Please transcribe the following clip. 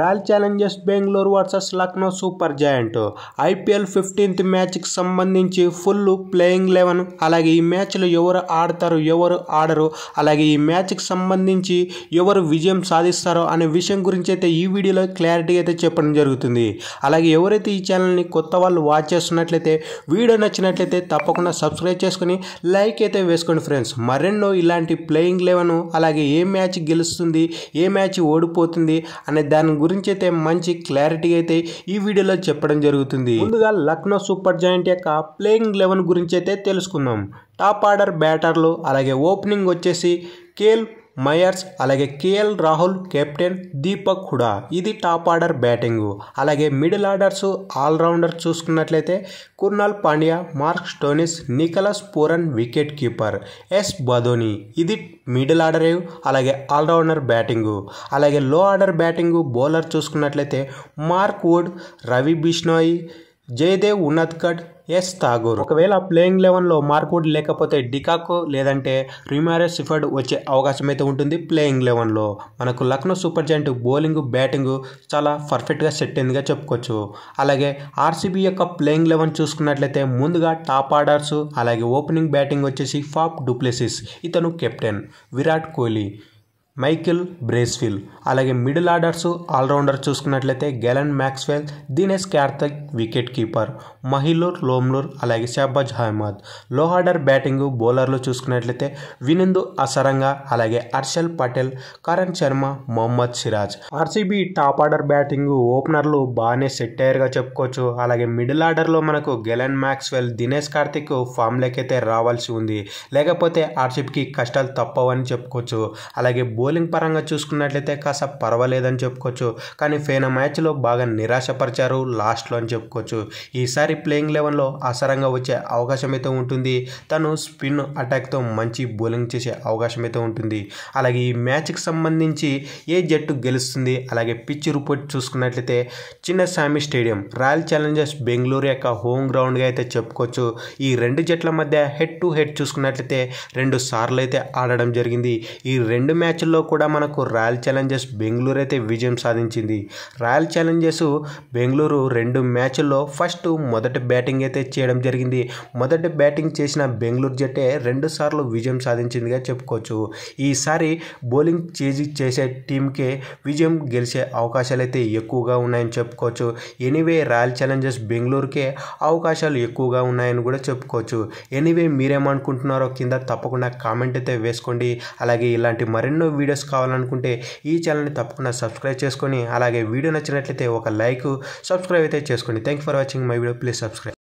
royal Challengers Bengaluru versus Lucknow Super Giant IPL fifteenth మ్యాచ్కి సంబంధించి full playing eleven అలాగే ఈ మ్యాచ్లో ఎవరు ఆడతారు ఎవరు ఆడరు అలాగే ఈ మ్యాచ్కి సంబంధించి ఎవరు విజయం సాధిస్తారో అనే విషయం గురించి అయితే ఈ వీడియోలో క్లారిటీ అయితే చెప్పడం జరుగుతుంది అలాగే ఎవరైతే ఈ ఛానల్ని కొత్త వాళ్ళు వాచ్ చేస్తున్నట్లయితే వీడియో నచ్చినట్లయితే తప్పకుండా సబ్స్క్రైబ్ చేసుకుని లైక్ అయితే వేసుకోండి ఫ్రెండ్స్ మరెన్నో ఇలాంటి ప్లేయింగ్ లెవెన్ అలాగే ఏ మ్యాచ్ గెలుస్తుంది ఏ మ్యాచ్ ఓడిపోతుంది అనే దాని గురించి అయితే మంచి క్లారిటీ అయితే ఈ వీడియోలో చెప్పడం జరుగుతుంది ముందుగా లక్నో సూపర్ జాయింట్ యొక్క ప్లేయింగ్ లెవెన్ గురించి అయితే తెలుసుకుందాం టాప్ ఆర్డర్ బ్యాటర్లు అలాగే ఓపెనింగ్ వచ్చేసి కేల్ మయర్స్ అలాగే కేఎల్ రాహుల్ కెప్టెన్ దీపక్ హుడా ఇది టాప్ ఆర్డర్ బ్యాటింగు అలాగే మిడిల్ ఆర్డర్స్ ఆల్రౌండర్ చూసుకున్నట్లయితే Krunal Pandya Mark Stoinis Nicholas Pooran wicket keeper S Badoni ఇది మిడిల్ ఆర్డర్ అలాగే ఆల్రౌండర్ బ్యాటింగు అలాగే లో ఆర్డర్ బ్యాటింగు బౌలర్ చూసుకున్నట్లయితే Mark Wood Ravi Bishnoi Jaydev Unadkat S Thakur ఒకవేళ ప్లేయింగ్ లెవెన్లో మార్కుడ్ లేకపోతే డికాక్ లేదంటే రిమారే సిఫర్డ్ వచ్చే అవకాశం అయితే ఉంటుంది ప్లేయింగ్ లెవెన్లో మనకు Lucknow Super Giant bowling batting చాలా పర్ఫెక్ట్గా సెట్ అయిందిగా చెప్పుకోవచ్చు అలాగే ఆర్సీబీ యొక్క ప్లేయింగ్ లెవెన్ చూసుకున్నట్లయితే ముందుగా టాప్ ఆర్డర్స్ అలాగే ఓపెనింగ్ బ్యాటింగ్ వచ్చేసి ఫాప్ డూప్లెసిస్ ఇతను captain Virat Kohli Michael Bracewell అలాగే మిడిల్ ఆర్డర్స్ ఆల్రౌండర్ చూసుకున్నట్లయితే Glenn Maxwell Dinesh Karthik wicket keeper మహిలూర్ లోమ్లూర్ అలాగే షాబాజ్ అహ్మద్ లో ఆర్డర్ బ్యాటింగ్ బౌలర్లు చూసుకున్నట్లయితే వినందు అసరంగా అలాగే Harshal Patel Karan Sharma Mohammed Siraj RCB top order batting ఓపెనర్లు బాగానే సెట్ అయ్యారుగా చెప్పుకోవచ్చు అలాగే మిడిల్ ఆర్డర్లో మనకు గెలన్ మ్యాక్స్వెల్ దినేష్ కార్తిక్ అయితే రావాల్సి ఉంది లేకపోతే ఆర్సీబీకి కష్టాలు తప్పవని చెప్పుకోవచ్చు అలాగే బౌలింగ్ పరంగా చూసుకున్నట్లయితే కాస్త పర్వాలేదని చెప్పుకోవచ్చు కానీ ఫేన మ్యాచ్లో బాగా నిరాశపరిచారు లాస్ట్లో అని చెప్పుకోవచ్చు ఈసారి ప్లేయింగ్ లెవెన్లో ఆసరంగా వచ్చే అవకాశం అయితే ఉంటుంది తను స్పిన్ అటాక్తో మంచి బౌలింగ్ చేసే అవకాశం అయితే ఉంటుంది అలాగే ఈ మ్యాచ్కి సంబంధించి ఏ జట్టు గెలుస్తుంది అలాగే పిచ్ రిపోర్ట్ చూసుకున్నట్లయితే Chinnaswamy stadium Royal Challengers Bengaluru యొక్క హోమ్ గ్రౌండ్గా అయితే చెప్పుకోవచ్చు ఈ రెండు జట్ల మధ్య హెడ్ టు హెడ్ చూసుకున్నట్లయితే రెండు సార్లు అయితే ఆడడం జరిగింది ఈ రెండు మ్యాచ్లు మ్యాచ్ల్లో కూడా మనకు రాయల్ ఛాలెంజర్స్ బెంగళూరు అయితే విజయం సాధించింది రాయల్ ఛాలెంజర్స్ బెంగళూరు రెండు మ్యాచ్ల్లో ఫస్ట్ మొదటి బ్యాటింగ్ అయితే చేయడం జరిగింది మొదటి బ్యాటింగ్ చేసిన బెంగళూరు జట్టే సార్లు విజయం సాధించిందిగా చెప్పుకోవచ్చు ఈసారి బౌలింగ్ చేసి చేసే టీంకే విజయం గెలిచే అవకాశాలు అయితే ఎక్కువగా ఉన్నాయని చెప్పుకోవచ్చు ఎనీవే రాయల్ ఛాలెంజర్స్ బెంగళూరుకే అవకాశాలు ఎక్కువగా ఉన్నాయని కూడా చెప్పుకోవచ్చు ఎనీవే మీరేమనుకుంటున్నారో కింద తప్పకుండా కామెంట్ అయితే వేసుకోండి అలాగే ఇలాంటి మరెన్నో వీడియోస్ కావాలనుకుంటే ఈ ఛానల్ని తప్పకుండా సబ్స్క్రైబ్ చేసుకొని అలాగే వీడియో నచ్చినట్లయితే ఒక లైక్ సబ్స్క్రైబ్ అయితే చేసుకోండి thank for watching my video please subscribe